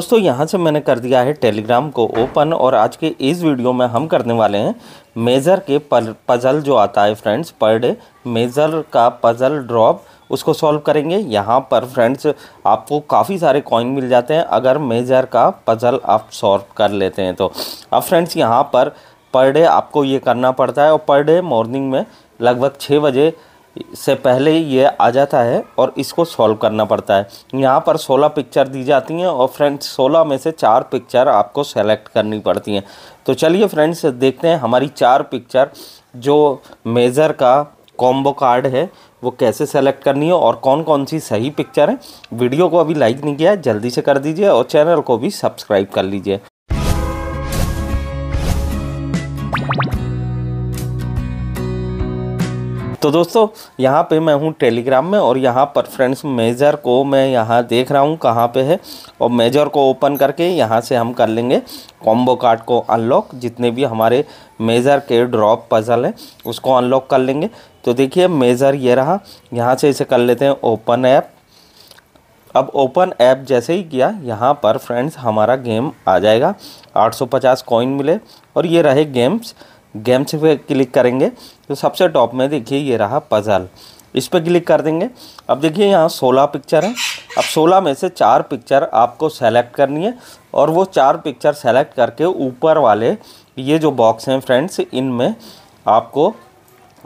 दोस्तों यहाँ से मैंने कर दिया है टेलीग्राम को ओपन और आज के इस वीडियो में हम करने वाले हैं मेज़र के पज़ल जो आता है फ्रेंड्स पर डे मेज़र का पज़ल ड्रॉप उसको सॉल्व करेंगे यहाँ पर फ्रेंड्स आपको काफ़ी सारे कॉइन मिल जाते हैं अगर मेज़र का पज़ल आप सॉल्व कर लेते हैं तो अब फ्रेंड्स यहाँ पर पर डे आपको ये करना पड़ता है और पर डे मॉर्निंग में लगभग छः बजे से पहले ही ये आ जाता है और इसको सॉल्व करना पड़ता है यहाँ पर सोलह पिक्चर दी जाती हैं और फ्रेंड्स सोलह में से चार पिक्चर आपको सेलेक्ट करनी पड़ती हैं तो चलिए फ्रेंड्स देखते हैं हमारी चार पिक्चर जो मेज़र का कॉम्बो कार्ड है वो कैसे सेलेक्ट करनी है और कौन कौन सी सही पिक्चर है वीडियो को अभी लाइक नहीं किया है जल्दी से कर दीजिए और चैनल को भी सब्सक्राइब कर लीजिए तो दोस्तों यहाँ पे मैं हूँ टेलीग्राम में और यहाँ पर फ्रेंड्स मेजर को मैं यहाँ देख रहा हूँ कहाँ पे है और मेजर को ओपन करके यहाँ से हम कर लेंगे कॉम्बो कार्ड को अनलॉक जितने भी हमारे मेजर के ड्रॉप पजल हैं उसको अनलॉक कर लेंगे तो देखिए मेजर ये रहा यहाँ से इसे कर लेते हैं ओपन ऐप अब ओपन ऐप जैसे ही किया यहाँ पर फ्रेंड्स हमारा गेम आ जाएगा पचास कॉइन मिले और ये रहे गेम्स गेम्स पे क्लिक करेंगे तो सबसे टॉप में देखिए ये रहा पजल इस पर क्लिक कर देंगे अब देखिए यहाँ सोलह पिक्चर है अब सोलह में से चार पिक्चर आपको सेलेक्ट करनी है और वो चार पिक्चर सेलेक्ट करके ऊपर वाले ये जो बॉक्स हैं फ्रेंड्स इनमें आपको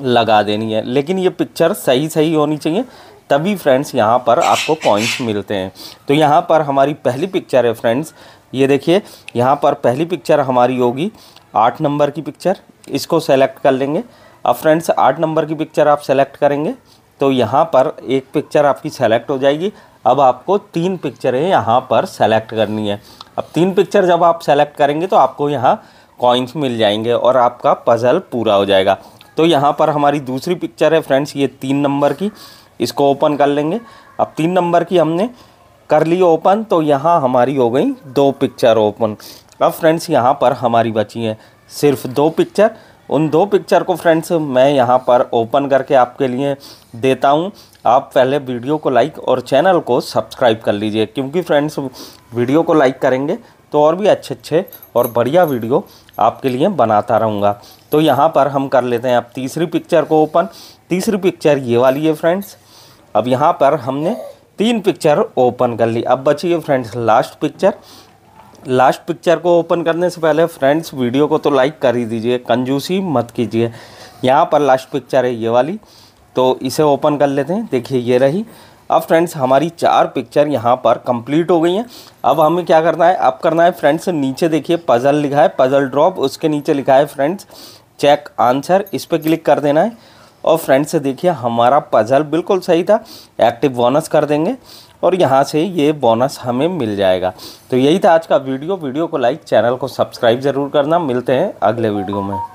लगा देनी है लेकिन ये पिक्चर सही सही होनी चाहिए तभी फ्रेंड्स यहाँ पर आपको पॉइंट्स मिलते हैं तो यहाँ पर हमारी पहली पिक्चर है फ्रेंड्स ये देखिए यहाँ पर पहली पिक्चर हमारी होगी आठ नंबर की पिक्चर इसको सेलेक्ट कर लेंगे अब फ्रेंड्स आठ नंबर की पिक्चर आप सेलेक्ट करेंगे तो यहाँ पर एक पिक्चर आपकी सेलेक्ट हो जाएगी अब आपको तीन पिक्चरें यहाँ पर सेलेक्ट करनी है अब तीन पिक्चर जब आप सेलेक्ट करेंगे तो आपको यहाँ कॉइन्स मिल जाएंगे और आपका पज़ल पूरा हो जाएगा तो यहाँ पर हमारी दूसरी पिक्चर है फ्रेंड्स ये तीन नंबर की इसको ओपन कर लेंगे अब तीन नंबर की हमने कर ली ओपन तो यहाँ हमारी हो गई दो पिक्चर ओपन अब फ्रेंड्स यहाँ पर हमारी बची हैं सिर्फ दो पिक्चर उन दो पिक्चर को फ्रेंड्स मैं यहाँ पर ओपन करके आपके लिए देता हूँ आप पहले वीडियो को लाइक और चैनल को सब्सक्राइब कर लीजिए क्योंकि फ्रेंड्स वीडियो को लाइक करेंगे तो और भी अच्छे अच्छे और बढ़िया वीडियो आपके लिए बनाता रहूँगा तो यहाँ पर हम कर लेते हैं अब तीसरी पिक्चर को ओपन तीसरी पिक्चर ये वाली है फ्रेंड्स अब यहाँ पर हमने तीन पिक्चर ओपन कर ली अब बची है friends last picture last picture को ओपन करने से पहले फ्रेंड्स वीडियो को तो लाइक कर ही दीजिए कंजूसी मत कीजिए यहाँ पर लास्ट पिक्चर है ये वाली तो इसे ओपन कर लेते हैं देखिए ये रही अब फ्रेंड्स हमारी चार पिक्चर यहाँ पर कंप्लीट हो गई हैं अब हमें क्या करना है अब करना है फ्रेंड्स नीचे देखिए पज़ल लिखा है पज़ल ड्रॉप उसके नीचे लिखा है फ्रेंड्स चेक आंसर इस पर क्लिक कर देना है और फ्रेंड्स देखिए हमारा पज़ल बिल्कुल सही था एक्टिव बोनस कर देंगे और यहाँ से ये बोनस हमें मिल जाएगा तो यही था आज का वीडियो वीडियो को लाइक चैनल को सब्सक्राइब ज़रूर करना मिलते हैं अगले वीडियो में